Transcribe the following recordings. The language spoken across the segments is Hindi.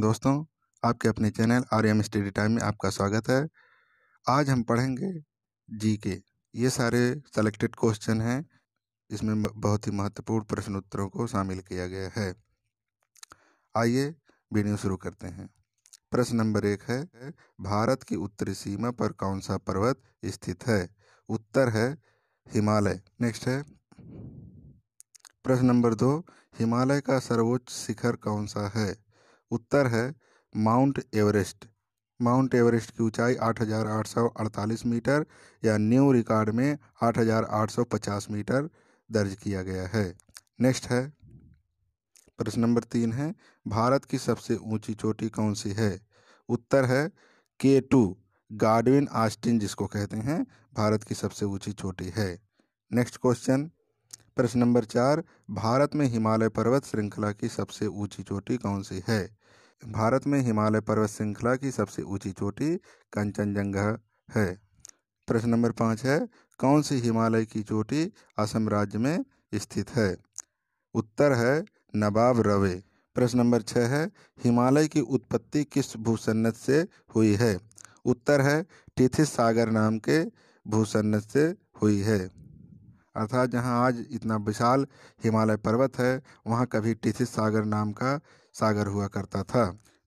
दोस्तों आपके अपने channel R M study time में आपका स्वागत है आज हम पढ़ेंगे जी के ये सारे सेलेक्टेड क्वेश्चन हैं इसमें बहुत ही महत्वपूर्ण प्रश्न उत्तरों को शामिल किया गया है आइए वीडियो शुरू करते हैं प्रश्न नंबर एक है भारत की उत्तरी सीमा पर कौन सा पर्वत स्थित है उत्तर है हिमालय नेक्स्ट है प्रश्न नंबर दो हिमालय का सर्वोच्च शिखर कौन सा है उत्तर है माउंट एवरेस्ट माउंट एवरेस्ट की ऊंचाई 8,848 मीटर या न्यू रिकॉर्ड में 8,850 मीटर दर्ज किया गया है नेक्स्ट है प्रश्न नंबर तीन है भारत की सबसे ऊंची चोटी कौन सी है उत्तर है के टू गार्डविन आस्टिन जिसको कहते हैं भारत की सबसे ऊंची चोटी है नेक्स्ट क्वेश्चन प्रश्न नंबर चार भारत में हिमालय पर्वत श्रृंखला की सबसे ऊंची चोटी कौन सी है भारत में हिमालय पर्वत श्रृंखला की सबसे ऊंची चोटी कंचनजंगा है प्रश्न नंबर पाँच है कौन सी हिमालय की चोटी असम राज्य में स्थित है उत्तर है नवाब रवे प्रश्न नंबर छः है हिमालय की उत्पत्ति किस भूसन्नत से हुई है उत्तर है टिथिस सागर नाम के भूसन्नत से हुई है अर्थात जहाँ आज इतना विशाल हिमालय पर्वत है वहाँ कभी टिथिस सागर नाम का सागर हुआ करता था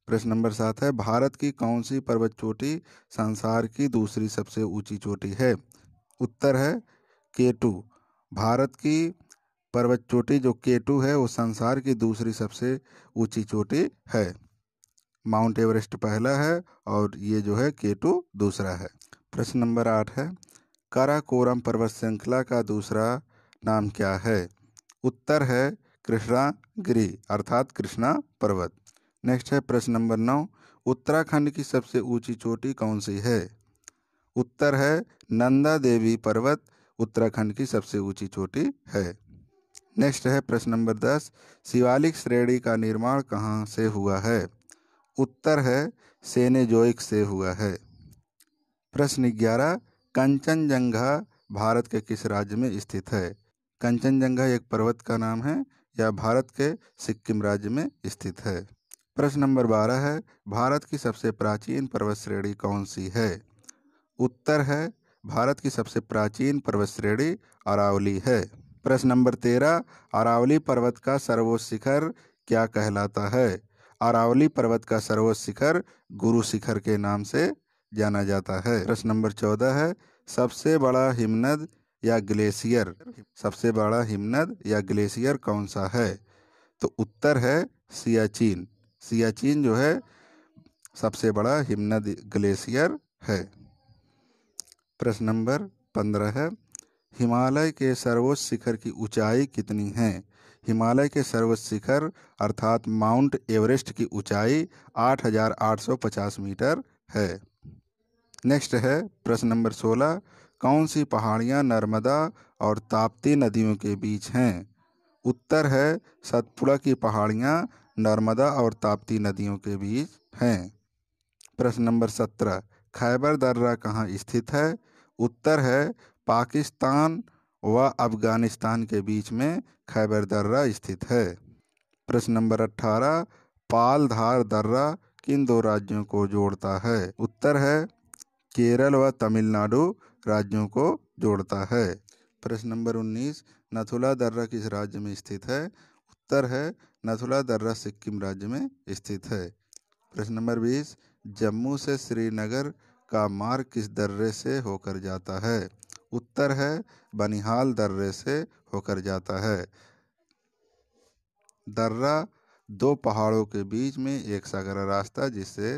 प्रश्न नंबर सात है भारत की कौन सी पर्वत चोटी संसार की दूसरी सबसे ऊंची चोटी है उत्तर है केटू भारत की पर्वत चोटी जो केटू है वो संसार की दूसरी सबसे ऊंची चोटी है माउंट एवरेस्ट पहला है और ये जो है केटू दूसरा है प्रश्न नंबर आठ है काराकोरम पर्वत श्रृंखला का दूसरा नाम क्या है उत्तर है कृष्णागिरी अर्थात कृष्णा पर्वत नेक्स्ट है प्रश्न नंबर नौ उत्तराखंड की सबसे ऊंची चोटी कौन सी है उत्तर है नंदा देवी पर्वत उत्तराखंड की सबसे ऊंची चोटी है नेक्स्ट है प्रश्न नंबर दस शिवालिक श्रेणी का निर्माण कहाँ से हुआ है उत्तर है सेनेजोइक से हुआ है प्रश्न ग्यारह कंचनजंघा भारत के किस राज्य में स्थित है कंचनजंघा एक पर्वत का नाम है यह भारत के सिक्किम राज्य में स्थित है प्रश्न नंबर बारह है भारत की सबसे प्राचीन पर्वत श्रेणी कौन सी है उत्तर है भारत की सबसे प्राचीन पर्वत श्रेणी अरावली है प्रश्न नंबर तेरह अरावली पर्वत का सर्वोच्च शिखर क्या कहलाता है अरावली पर्वत का सर्वोच्च शिखर गुरु शिखर के नाम से जाना जाता है प्रश्न नंबर चौदह है सबसे बड़ा हिमनद या ग्लेशियर सबसे बड़ा हिमनद या ग्लेशियर कौन सा है तो उत्तर है सियाचिन सियाचिन जो है सबसे बड़ा हिमनद ग्लेशियर है प्रश्न नंबर पंद्रह है हिमालय के सर्वोच्च शिखर की ऊंचाई कितनी है हिमालय के सर्वोच्च शिखर अर्थात माउंट एवरेस्ट की ऊंचाई 8,850 मीटर है नेक्स्ट है प्रश्न नंबर सोलह कौन सी पहाड़ियाँ नर्मदा और ताप्ती नदियों के बीच हैं उत्तर है सतपुड़ा की पहाड़ियाँ नर्मदा और ताप्ती नदियों के बीच हैं प्रश्न नंबर सत्रह खैबर दर्रा कहाँ स्थित है उत्तर है पाकिस्तान व अफगानिस्तान के बीच में खैबर दर्रा स्थित है प्रश्न नंबर अट्ठारह पालधार दर्रा किन दो राज्यों को जोड़ता है उत्तर है केरल व तमिलनाडु राज्यों को जोड़ता है प्रश्न नंबर उन्नीस नथुला दर्रा किस राज्य में स्थित है उत्तर है नथुला दर्रा सिक्किम राज्य में स्थित है प्रश्न नंबर बीस जम्मू से श्रीनगर का मार्ग किस दर्रे से होकर जाता है उत्तर है बनिहाल दर्रे से होकर जाता है दर्रा दो पहाड़ों के बीच में एक सागर रास्ता जिसे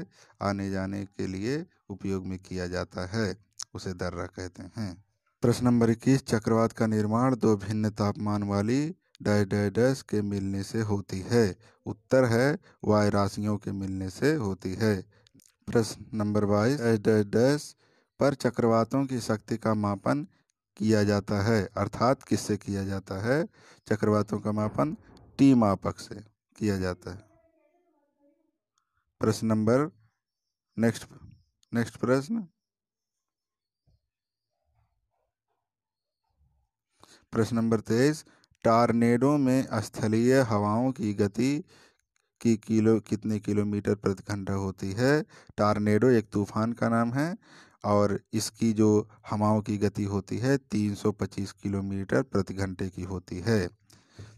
आने जाने के लिए उपयोग में किया जाता है उसे दर्रा कहते हैं प्रश्न नंबर इक्कीस चक्रवात का निर्माण दो भिन्न तापमान वाली डाइडाइडस के मिलने से होती है उत्तर है वाय राशियों के मिलने से होती है प्रश्न नंबर बाईस एडाइडस पर चक्रवातों की शक्ति का मापन किया जाता है अर्थात किससे किया जाता है चक्रवातों का मापन टी मापक से किया जाता है प्रश्न नंबर नेक्स्ट नेक्स्ट प्रश्न प्रश्न नंबर तेईस टारनेडो में स्थलीय हवाओं की गति की किलो कितने किलोमीटर प्रति घंटा होती है टारनेडो एक तूफान का नाम है और इसकी जो हवाओं की गति होती है 325 किलोमीटर प्रति घंटे की होती है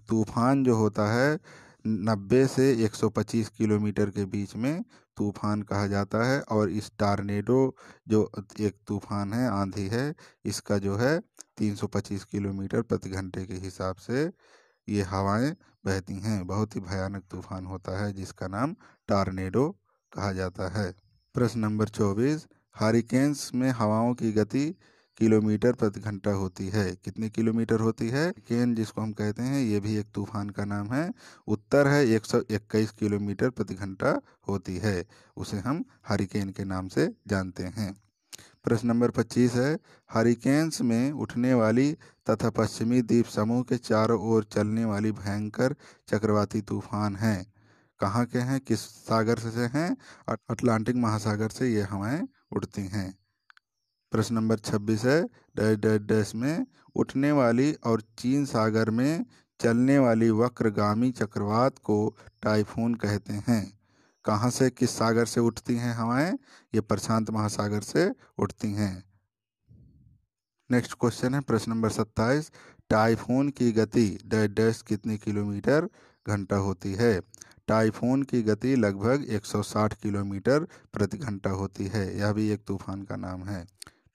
तूफान जो होता है नब्बे से एक सौ पच्चीस किलोमीटर के बीच में तूफ़ान कहा जाता है और इस टारनेडो जो एक तूफ़ान है आंधी है इसका जो है तीन सौ पच्चीस किलोमीटर प्रति घंटे के हिसाब से ये हवाएं बहती हैं बहुत ही भयानक तूफ़ान होता है जिसका नाम टारनेडो कहा जाता है प्रश्न नंबर चौबीस हारिकेंस में हवाओं की गति किलोमीटर प्रति घंटा होती है कितनी किलोमीटर होती है केन जिसको हम कहते हैं ये भी एक तूफान का नाम है उत्तर है एक सौ इक्कीस किलोमीटर प्रति घंटा होती है उसे हम हरिकेन के नाम से जानते हैं प्रश्न नंबर पच्चीस है हरिकेन्स में उठने वाली तथा पश्चिमी द्वीप समूह के चारों ओर चलने वाली भयंकर चक्रवाती तूफान हैं कहाँ के हैं किस सागर से हैं अटलांटिक महासागर से ये हवाएं उठती हैं प्रश्न नंबर छब्बीस है डैश डैश डैश में उठने वाली और चीन सागर में चलने वाली वक्रगामी चक्रवात को टाइफून कहते हैं कहाँ से किस सागर से उठती हैं हवाएं ये प्रशांत महासागर से उठती हैं नेक्स्ट क्वेश्चन है प्रश्न नंबर सत्ताईस टाइफून की गति डैश डैश कितनी किलोमीटर घंटा होती है टाइफून की गति लगभग 160 किलोमीटर प्रति घंटा होती है यह भी एक तूफान का नाम है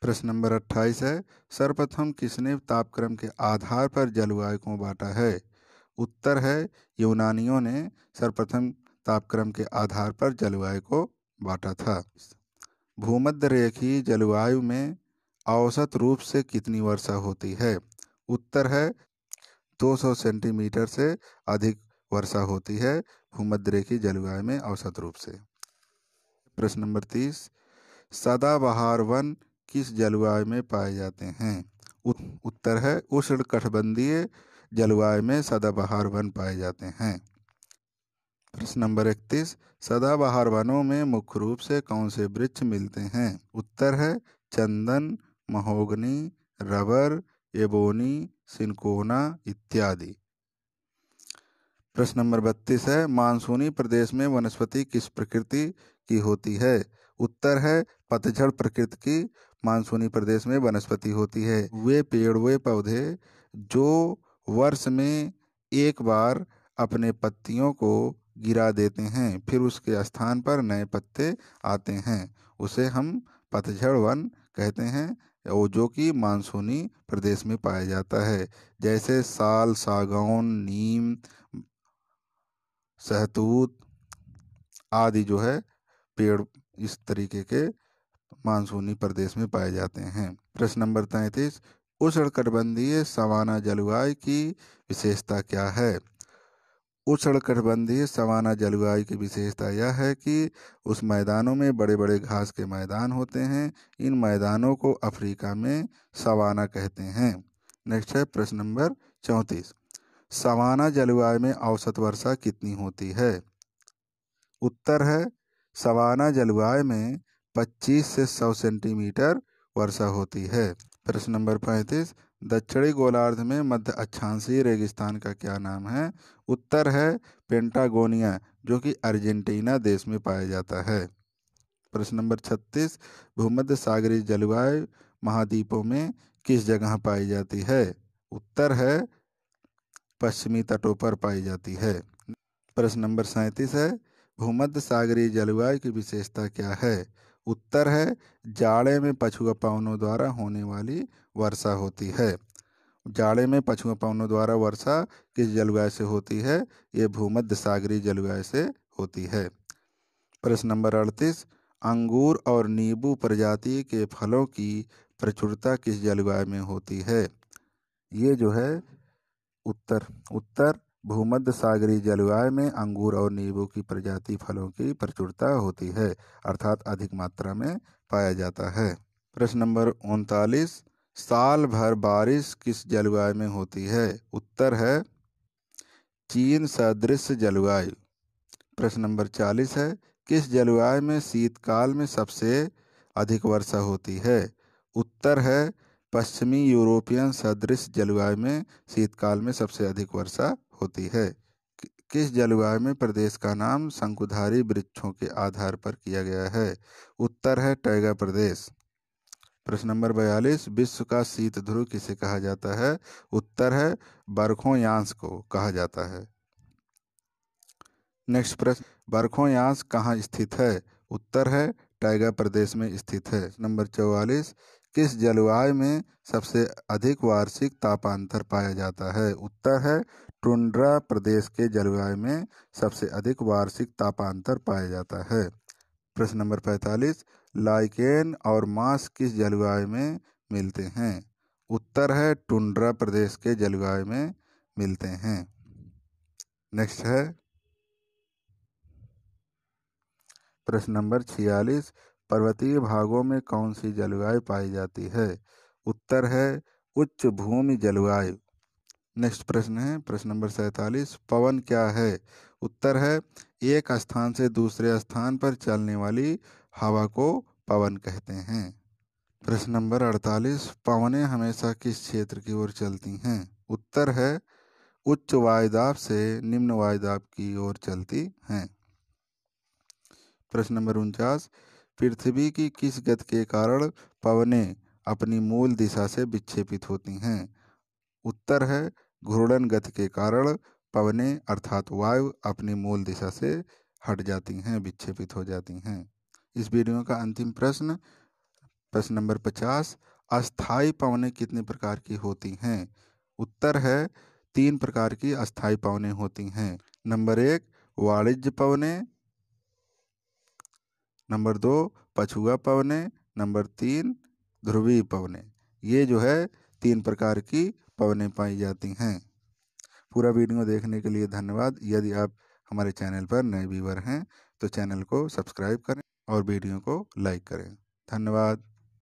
प्रश्न नंबर अट्ठाईस है सर्वप्रथम किसने तापक्रम के आधार पर जलवायु को बांटा है उत्तर है यूनानियों ने सर्वप्रथम तापक्रम के आधार पर जलवायु को बांटा था भूमध्य रेखी जलवायु में औसत रूप से कितनी वर्षा होती है उत्तर है 200 सेंटीमीटर से अधिक वर्षा होती है भूमध्य रेखी जलवायु में औसत रूप से प्रश्न नंबर तीस सदाबहार वन किस जलवायु में पाए जाते हैं उत्तर है उष्ण कठबंधीय जलवायु में सदाबहार वन पाए जाते हैं प्रश्न नंबर इकतीस सदाबहार वनों में मुख्य रूप से कौन से वृक्ष मिलते हैं उत्तर है चंदन महोगनी रबर एबोनी सिंकोना इत्यादि प्रश्न नंबर बत्तीस है मानसूनी प्रदेश में वनस्पति किस प्रकृति की होती है उत्तर है पतझड़ प्रकृति की मानसूनी प्रदेश में वनस्पति होती है वे पेड़ वे पौधे जो वर्ष में एक बार अपने पत्तियों को गिरा देते हैं फिर उसके स्थान पर नए पत्ते आते हैं उसे हम पतझड़ वन कहते हैं वो जो कि मानसूनी प्रदेश में पाया जाता है जैसे साल सागौन नीम सहतूत आदि जो है पेड़ इस तरीके के मानसूनी प्रदेश में पाए जाते हैं प्रश्न नंबर तैंतीस कटबंधीय सवाना जलवायु की विशेषता क्या है उष्णकटिबंधीय सवाना जलवायु की विशेषता यह है कि उस मैदानों में बड़े बड़े घास के मैदान होते हैं इन मैदानों को अफ्रीका में सवाना कहते हैं नेक्स्ट है प्रश्न नंबर चौंतीस सवाना जलवायु में औसत वर्षा कितनी होती है उत्तर है सवाना जलवायु में 25 से 100 सेंटीमीटर वर्षा होती है प्रश्न नंबर पैंतीस दक्षिणी गोलार्ध में मध्य अक्षांशीय रेगिस्तान का क्या नाम है उत्तर है पेंटागोनिया जो कि अर्जेंटीना देश में पाया जाता है प्रश्न नंबर छत्तीस भूमध्य सागरी जलवायु महाद्वीपों में किस जगह पाई जाती है उत्तर है पश्चिमी तटों पर पाई जाती है प्रश्न नंबर सैंतीस है भूमध्य सागरीय जलवायु की विशेषता क्या है उत्तर है जाड़े में पछुआ पवनों द्वारा होने वाली वर्षा होती है जाड़े में पछुआ पवनों द्वारा वर्षा किस जलवायु से होती है ये भूमध्य सागरीय जलवायु से होती है प्रश्न नंबर अड़तीस अंगूर और नींबू प्रजाति के फलों की प्रचुरता किस जलवायु में होती है ये जो है उत्तर उत्तर भूमध्य सागरी जलवायु में अंगूर और नींबू की प्रजाति फलों की प्रचुरता होती है अर्थात अधिक मात्रा में पाया जाता है प्रश्न नंबर उनतालीस साल भर बारिश किस जलवायु में होती है उत्तर है चीन सदृश जलवायु प्रश्न नंबर चालीस है किस जलवायु में शीतकाल में सबसे अधिक वर्षा होती है उत्तर है पश्चिमी यूरोपियन सदृश जलवायु में शीतकाल में सबसे अधिक वर्षा होती है किस जलवायु में प्रदेश का नाम शंकुधारी वृक्षों के आधार पर किया गया है उत्तर है टैगा प्रदेश प्रश्न नंबर बयालीस विश्व का शीत ध्रुव किसे कहा जाता है उत्तर है बरखों बरखोयांश को कहा जाता है नेक्स्ट प्रश्न बरखों बरखोयांश कहाँ स्थित है उत्तर है टाइगर प्रदेश में स्थित है नंबर चौवालीस किस जलवायु में सबसे अधिक वार्षिक तापांतर पाया जाता है उत्तर है टुंड्रा प्रदेश के जलवायु में सबसे अधिक वार्षिक तापांतर पाया जाता है प्रश्न नंबर पैंतालीस लाइकेन और मांस किस जलवायु में मिलते हैं उत्तर है टुंड्रा प्रदेश के जलवायु में मिलते हैं नेक्स्ट है प्रश्न नंबर छियालीस पर्वतीय भागों में कौन सी जलवायु पाई जाती है उत्तर है उच्च भूमि जलवायु नेक्स्ट प्रश्न है प्रश्न नंबर सैतालीस पवन क्या है उत्तर है एक स्थान से दूसरे स्थान पर चलने वाली हवा को पवन कहते हैं प्रश्न नंबर अड़तालीस पवनें हमेशा किस क्षेत्र की ओर चलती हैं उत्तर है उच्च वायुदाब से निम्न वायुदाब की ओर चलती हैं प्रश्न नंबर उनचास पृथ्वी की किस गति के कारण पवने अपनी मूल दिशा से विक्षेपित होती हैं उत्तर है घूर्णन गति के कारण पवने अर्थात वायु अपनी मूल दिशा से हट जाती हैं विक्षेपित हो जाती हैं इस वीडियो का अंतिम प्रश्न प्रश्न नंबर पचास अस्थाई पवने कितने प्रकार की होती हैं उत्तर है तीन प्रकार की अस्थाई पवने होती हैं नंबर एक वाणिज्य पवने नंबर दो पछुआ पवने नंबर तीन ध्रुवीय पवने ये जो है तीन प्रकार की पवने पाई जाती हैं पूरा वीडियो देखने के लिए धन्यवाद यदि आप हमारे चैनल पर नए व्यूवर हैं तो चैनल को सब्सक्राइब करें और वीडियो को लाइक करें धन्यवाद